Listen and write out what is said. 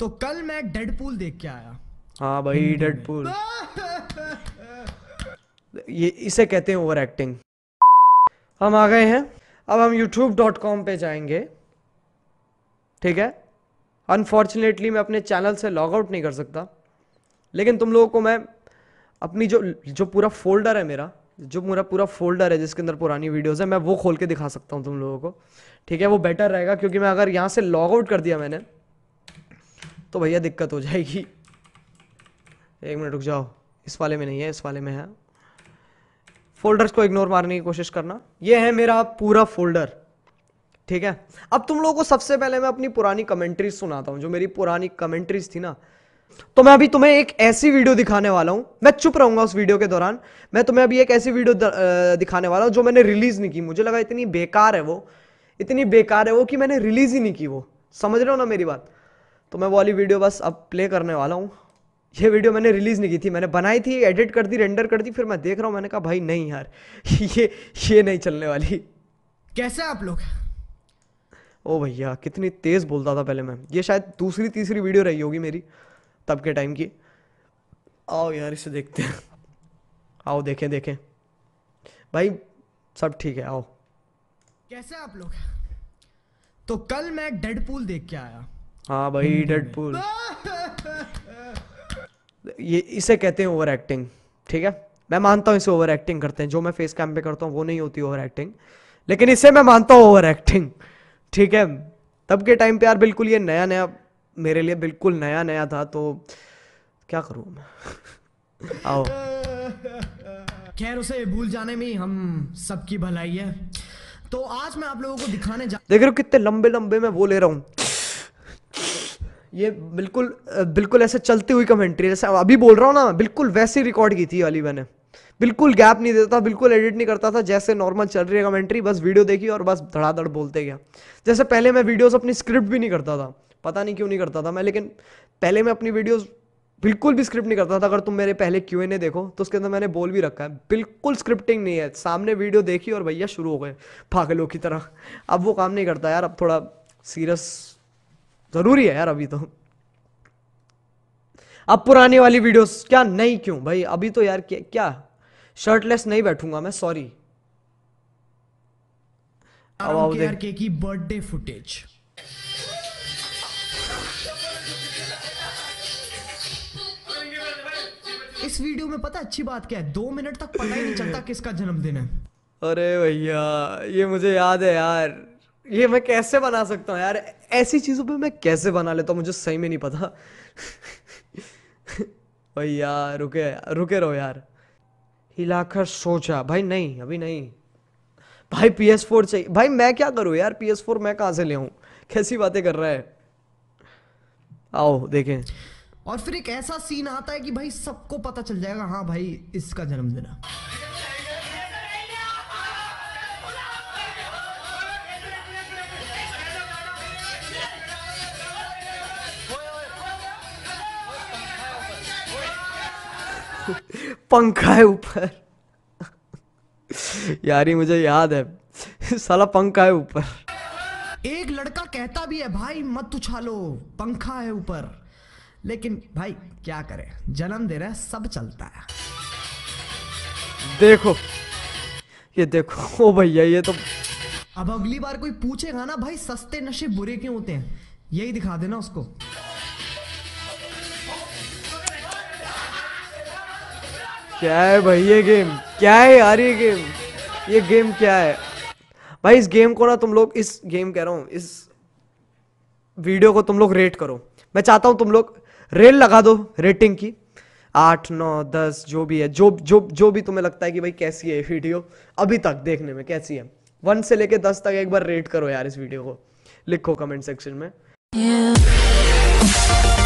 तो कल मैं डेडपूल देख के आया हाँ भाई डेडपूल ये इसे कहते हैं ओवर एक्टिंग हम आ गए हैं अब हम youtube.com पे जाएंगे ठीक है अनफॉर्चुनेटली मैं अपने चैनल से लॉग आउट नहीं कर सकता लेकिन तुम लोगों को मैं अपनी जो जो पूरा फोल्डर है मेरा जो मेरा पूरा फोल्डर है जिसके अंदर पुरानी वीडियोस है मैं वो खोल के दिखा सकता हूँ तुम लोगों को ठीक है वो बेटर रहेगा क्योंकि मैं अगर यहाँ से लॉग आउट कर दिया मैंने तो भैया दिक्कत हो जाएगी एक मिनट रुक जाओ इस वाले में नहीं है इस वाले में है फोल्डर्स को इग्नोर मारने की कोशिश करना ये है मेरा पूरा फोल्डर ठीक है अब तुम लोगों को सबसे पहले मैं अपनी पुरानी कमेंट्रीज सुनाता हूँ जो मेरी पुरानी कमेंट्रीज थी ना तो मैं अभी तुम्हें एक ऐसी वीडियो दिखाने वाला हूँ मैं चुप रहूंगा उस वीडियो के दौरान मैं तुम्हें अभी एक ऐसी वीडियो दिखाने वाला हूँ जो मैंने रिलीज नहीं की मुझे लगा इतनी बेकार है वो इतनी बेकार है वो कि मैंने रिलीज ही नहीं की वो समझ रहे हो ना मेरी बात तो मैं वाली वीडियो बस अब प्ले करने वाला हूँ ये वीडियो मैंने रिलीज़ नहीं की थी मैंने बनाई थी एडिट कर दी रेंडर कर दी फिर मैं देख रहा हूँ मैंने कहा भाई नहीं यार ये ये नहीं चलने वाली कैसे आप लोग ओ भैया कितनी तेज़ बोलता था पहले मैं ये शायद दूसरी तीसरी वीडियो रही होगी मेरी तब के टाइम की आओ यार इसे देखते हैं आओ देखें देखें भाई सब ठीक है आओ कैसे आप लोग तो कल मैं डेडपूल देख के आया हाँ भाई डेडपूल ये इसे कहते हैं ओवर एक्टिंग ठीक है मैं मानता हूँ इसे ओवर एक्टिंग करते हैं जो मैं फेस कैम पे करता हूँ वो नहीं होती ओवर एक्टिंग लेकिन इसे मैं मानता हूँ ओवर एक्टिंग ठीक है तब के टाइम पे यार बिल्कुल ये नया नया मेरे लिए बिल्कुल नया नया था तो क्या करूँ मैं आओ खैर उसे भूल जाने में हम सबकी भलाई है तो आज मैं आप लोगों को दिखाने जा देख रहे हो कितने लंबे लंबे मैं वो ले रहा हूँ ये बिल्कुल बिल्कुल ऐसे चलती हुई कमेंट्री जैसे अभी बोल रहा हूँ ना बिल्कुल वैसे रिकॉर्ड की थी वाली मैंने बिल्कुल गैप नहीं देता बिल्कुल एडिट नहीं करता था जैसे नॉर्मल चल रही है कमेंट्री बस वीडियो देखी और बस धड़ाधड़ बोलते गया जैसे पहले मैं वीडियोस अपनी स्क्रिप्ट भी नहीं करता था पता नहीं क्यों नहीं करता था मैं लेकिन पहले मैं अपनी वीडियोस बिल्कुल भी स्क्रिप्ट नहीं करता था अगर तुम मेरे पहले क्यू एन ए देखो तो उसके अंदर मैंने बोल भी रखा है बिल्कुल स्क्रिप्टिंग नहीं है सामने वीडियो देखी और भैया शुरू हो गए पागलों की तरह अब वो काम नहीं करता यार अब थोड़ा सीरियस जरूरी है यार अभी तो अब पुराने वाली वीडियोस क्या नहीं क्यों भाई अभी तो यार क्या, क्या? शर्टलेस नहीं बैठूंगा मैं सॉरी की बर्थडे फुटेज इस वीडियो में पता अच्छी बात क्या है दो मिनट तक पता ही नहीं चलता किसका जन्मदिन है अरे भैया ये मुझे याद है यार ये मैं कैसे बना सकता हूँ यार ऐसी चीज़ों पे मैं कैसे बना लेता हूँ मुझे सही में नहीं पता भाई यार रुके रुके रहो यार हिलाकर सोचा भाई नहीं अभी नहीं भाई पी एस फोर चाहिए भाई मैं क्या करूँ यार पी एस फोर मैं कहाँ से ले आऊँ कैसी बातें कर रहा है आओ देखें और फिर एक ऐसा सीन आता है कि भाई सबको पता चल जाएगा हाँ भाई इसका जन्मदिन है पंखा है ऊपर यार ये मुझे याद है साला पंखा है ऊपर एक लड़का कहता भी है भाई मत उछालो पंखा है ऊपर लेकिन भाई क्या करे जन्म दे रहे सब चलता है देखो ये देखो ओ भैया ये तो अब अगली बार कोई पूछेगा ना भाई सस्ते नशे बुरे क्यों होते हैं यही दिखा देना उसको क्या है भाई ये गेम क्या है यार ये गेम ये गेम क्या है भाई इस गेम को ना तुम लोग इस गेम कह रहा हूँ इस वीडियो को तुम लोग रेट करो मैं चाहता हूँ तुम लोग रेल लगा दो रेटिंग की आठ नौ दस जो भी है जो जो जो भी तुम्हें लगता है कि भाई कैसी है वीडियो अभी तक देखने में कैसी है वन से लेके दस तक एक बार रेट करो यार इस वीडियो को लिखो कमेंट सेक्शन में yeah.